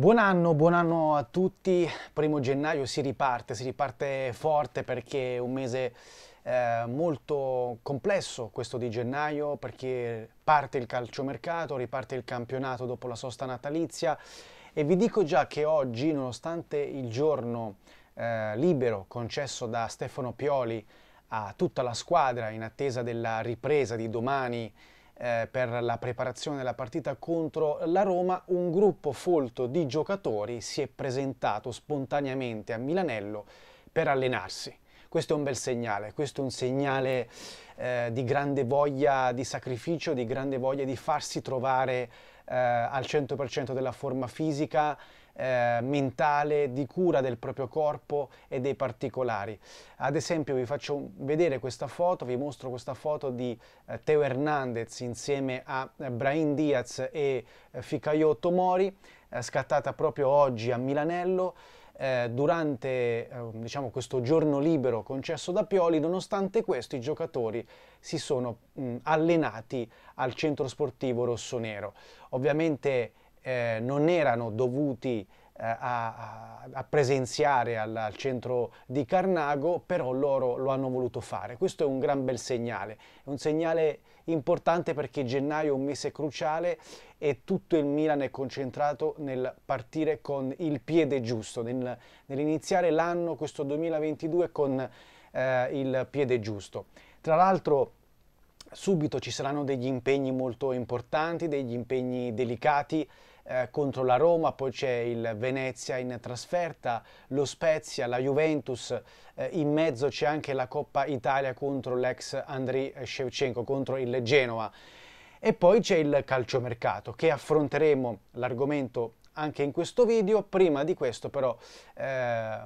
Buon anno, buon anno a tutti. Primo gennaio si riparte, si riparte forte perché è un mese eh, molto complesso questo di gennaio perché parte il calciomercato, riparte il campionato dopo la sosta natalizia e vi dico già che oggi, nonostante il giorno eh, libero concesso da Stefano Pioli a tutta la squadra in attesa della ripresa di domani eh, per la preparazione della partita contro la Roma, un gruppo folto di giocatori si è presentato spontaneamente a Milanello per allenarsi. Questo è un bel segnale, questo è un segnale eh, di grande voglia di sacrificio, di grande voglia di farsi trovare eh, al 100% della forma fisica, eh, mentale, di cura del proprio corpo e dei particolari. Ad esempio vi faccio vedere questa foto, vi mostro questa foto di eh, Teo Hernandez insieme a eh, Brahim Diaz e eh, Fikayo Tomori, eh, scattata proprio oggi a Milanello eh, durante eh, diciamo, questo giorno libero concesso da Pioli, nonostante questo i giocatori si sono mh, mm, allenati al centro sportivo rossonero. Ovviamente eh, non erano dovuti eh, a, a, presenziare al, al, centro di Carnago, però loro lo hanno voluto fare. Questo è un gran bel segnale, è un segnale importante perché gennaio è un mese cruciale e tutto il Milan è concentrato nel partire con il piede giusto, nel, nell'iniziare l'anno, questo 2022, con eh, il piede giusto. Tra l'altro subito ci saranno degli impegni molto importanti, degli impegni delicati, eh, contro la Roma, poi c'è il Venezia in trasferta, lo Spezia, la Juventus, eh, in mezzo c'è anche la Coppa Italia contro l'ex Andriy Shevchenko, contro il Genoa. E poi c'è il calciomercato che affronteremo l'argomento anche in questo video. Prima di questo però eh,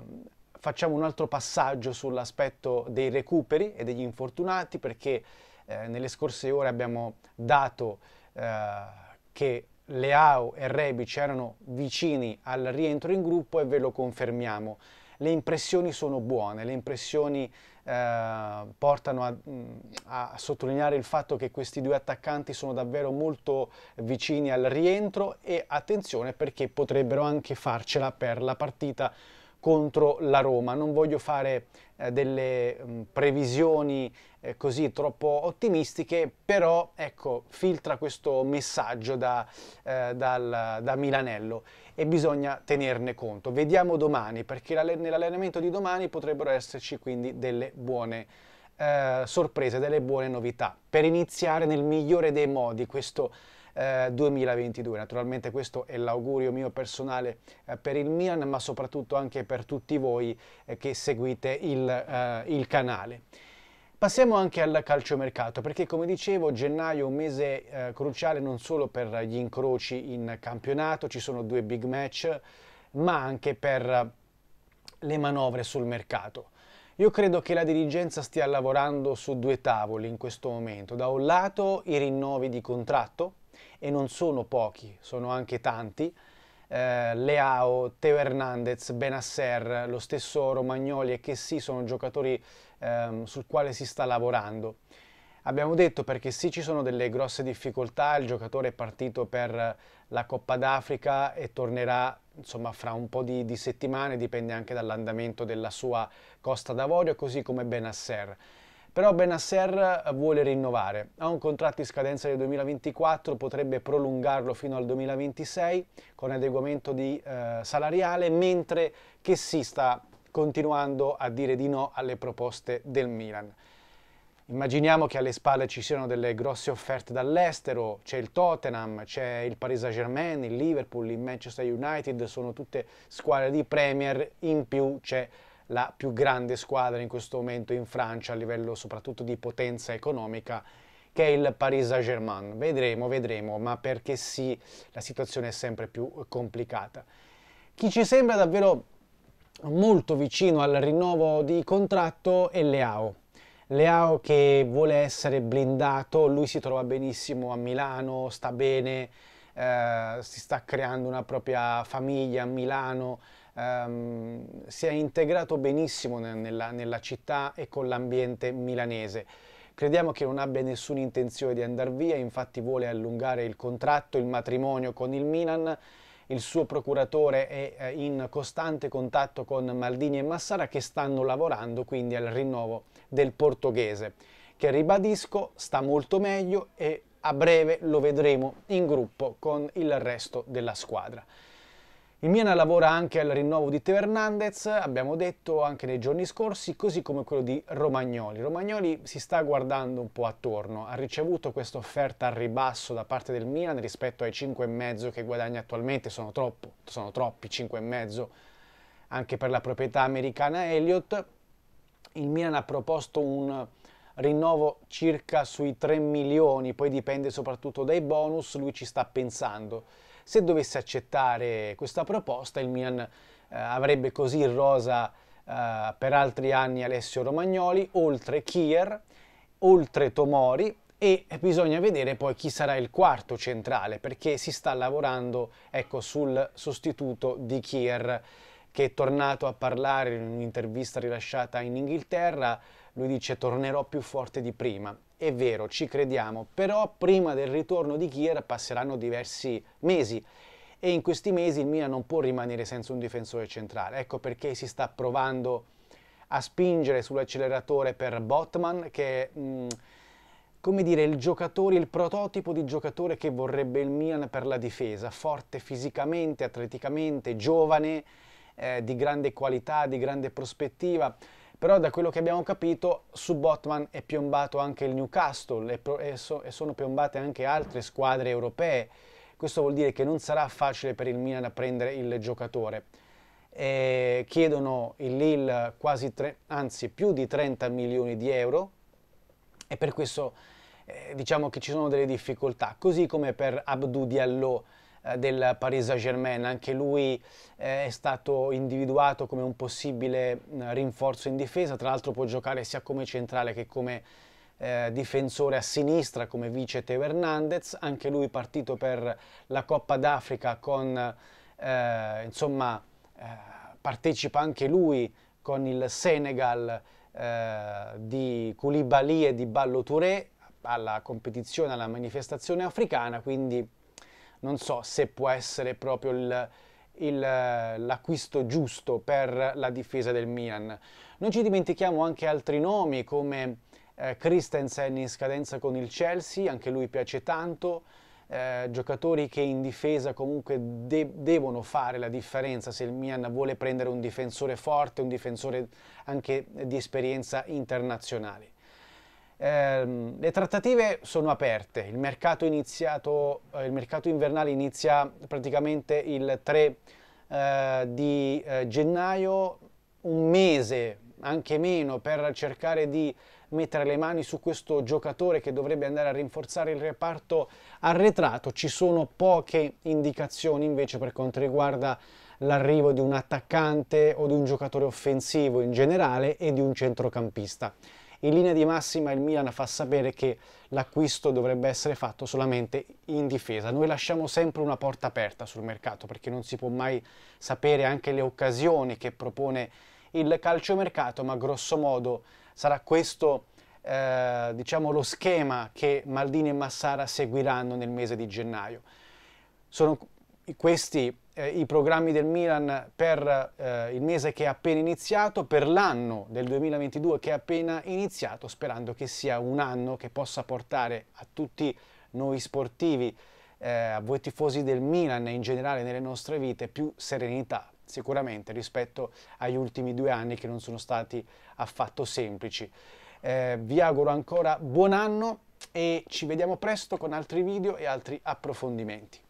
facciamo un altro passaggio sull'aspetto dei recuperi e degli infortunati perché eh, nelle scorse ore abbiamo dato eh, che Leao e Rebic erano vicini al rientro in gruppo e ve lo confermiamo. Le impressioni sono buone, le impressioni eh, portano a, mm, a, sottolineare il fatto che questi due attaccanti sono davvero molto vicini al rientro e attenzione perché potrebbero anche farcela per la partita contro la Roma. Non voglio fare eh, delle mh, mm, previsioni eh, così troppo ottimistiche, però ecco, filtra questo messaggio da, eh, dal, da Milanello e bisogna tenerne conto. Vediamo domani, perché nell'allenamento di domani potrebbero esserci quindi delle buone eh, sorprese, delle buone novità. Per iniziare nel migliore dei modi questo 2022. Eh, Naturalmente questo è l'augurio mio personale eh, per il Milan, ma soprattutto anche per tutti voi che seguite il, uh, il canale. Passiamo anche al calciomercato perché come dicevo gennaio è un mese eh, cruciale non solo per gli incroci in campionato, ci sono due big match, ma anche per le manovre sul mercato. Io credo che la dirigenza stia lavorando su due tavoli in questo momento. Da un lato i rinnovi di contratto, e non sono pochi, sono anche tanti, eh, Leao, Teo Hernandez, Benasser, lo stesso Romagnoli e Chessy sono giocatori ehm, sul quale si sta lavorando. Abbiamo detto perché sì ci sono delle grosse difficoltà, il giocatore è partito per la Coppa d'Africa e tornerà insomma fra un po' di, di settimane, dipende anche dall'andamento della sua Costa d'Avorio, così come Benasser. Però Benasser vuole rinnovare, ha un contratto in scadenza del 2024, potrebbe prolungarlo fino al 2026 con adeguamento di, eh, salariale, mentre che si sta continuando a dire di no alle proposte del Milan. Immaginiamo che alle spalle ci siano delle grosse offerte dall'estero, c'è il Tottenham, c'è il Paris Saint-Germain, il Liverpool, il Manchester United, sono tutte squadre di Premier, in più c'è la più grande squadra in questo momento in Francia a livello soprattutto di potenza economica che è il Paris Saint-Germain. Vedremo, vedremo, ma perché sì, la situazione è sempre più complicata. Chi ci sembra davvero molto vicino al rinnovo di contratto è Leao. Leao che vuole essere blindato, lui si trova benissimo a Milano, sta bene, eh, si sta creando una propria famiglia a Milano, ehm, si è integrato benissimo nella, nella città e con l'ambiente milanese. Crediamo che non abbia nessuna intenzione di andare via, infatti vuole allungare il contratto, il matrimonio con il Milan il suo procuratore è eh, in costante contatto con Maldini e Massara che stanno lavorando quindi al rinnovo del portoghese, che ribadisco sta molto meglio e a breve lo vedremo in gruppo con il resto della squadra. Il Milan lavora anche al rinnovo di Teo Hernandez, abbiamo detto anche nei giorni scorsi, così come quello di Romagnoli. Romagnoli si sta guardando un po' attorno, ha ricevuto questa offerta al ribasso da parte del Milan rispetto ai 5,5 che guadagna attualmente, sono, troppo, sono troppi 5,5 anche per la proprietà americana Elliott. Il Milan ha proposto un rinnovo circa sui 3 milioni, poi dipende soprattutto dai bonus, lui ci sta pensando. Se dovesse accettare questa proposta il Milan eh, avrebbe così in rosa eh, per altri anni Alessio Romagnoli, oltre Kier, oltre Tomori e bisogna vedere poi chi sarà il quarto centrale perché si sta lavorando ecco, sul sostituto di Kier che è tornato a parlare in un'intervista rilasciata in Inghilterra lui dice tornerò più forte di prima. È vero, ci crediamo, però prima del ritorno di Kier passeranno diversi mesi e in questi mesi il Milan non può rimanere senza un difensore centrale. Ecco perché si sta provando a spingere sull'acceleratore per Botman che è mm, come dire il giocatore, il prototipo di giocatore che vorrebbe il Milan per la difesa, forte fisicamente, atleticamente, giovane, eh, di grande qualità, di grande prospettiva però da quello che abbiamo capito su Botman è piombato anche il Newcastle e, pro, e, so, e sono piombate anche altre squadre europee. Questo vuol dire che non sarà facile per il Milan prendere il giocatore. E chiedono il Lille quasi tre, anzi più di 30 milioni di euro e per questo eh, diciamo che ci sono delle difficoltà, così come per Abdou Diallo eh, del Paris Saint-Germain, anche lui eh, è stato individuato come un possibile mm, rinforzo in difesa, tra l'altro può giocare sia come centrale che come eh, difensore a sinistra come vice Teo Hernandez, anche lui partito per la Coppa d'Africa con eh, insomma eh, partecipa anche lui con il Senegal eh, di Koulibaly e di Ballo Touré alla competizione, alla manifestazione africana, quindi non so se può essere proprio il, il, l'acquisto giusto per la difesa del Milan. Non ci dimentichiamo anche altri nomi come eh, Christensen in scadenza con il Chelsea, anche lui piace tanto, eh, giocatori che in difesa comunque de- devono fare la differenza se il Milan vuole prendere un difensore forte, un difensore anche di esperienza internazionale. Ehm, le trattative sono aperte, il mercato, iniziato, eh, il mercato, invernale inizia praticamente il 3 eh, di eh, gennaio, un mese, anche meno, per cercare di mettere le mani su questo giocatore che dovrebbe andare a rinforzare il reparto arretrato. Ci sono poche indicazioni invece per quanto riguarda l'arrivo di un attaccante o di un giocatore offensivo in generale e di un centrocampista. In linea di massima il Milan fa sapere che l'acquisto dovrebbe essere fatto solamente in difesa. Noi lasciamo sempre una porta aperta sul mercato perché non si può mai sapere anche le occasioni che propone il calciomercato, ma grosso modo sarà questo eh, diciamo lo schema che Maldini e Massara seguiranno nel mese di gennaio. Sono questi eh, i programmi del Milan per eh, il mese che è appena iniziato, per l'anno del 2022 che è appena iniziato, sperando che sia un anno che possa portare a tutti noi sportivi, eh, a voi tifosi del Milan e in generale nelle nostre vite più serenità sicuramente rispetto agli ultimi due anni che non sono stati affatto semplici. Eh, vi auguro ancora buon anno e ci vediamo presto con altri video e altri approfondimenti.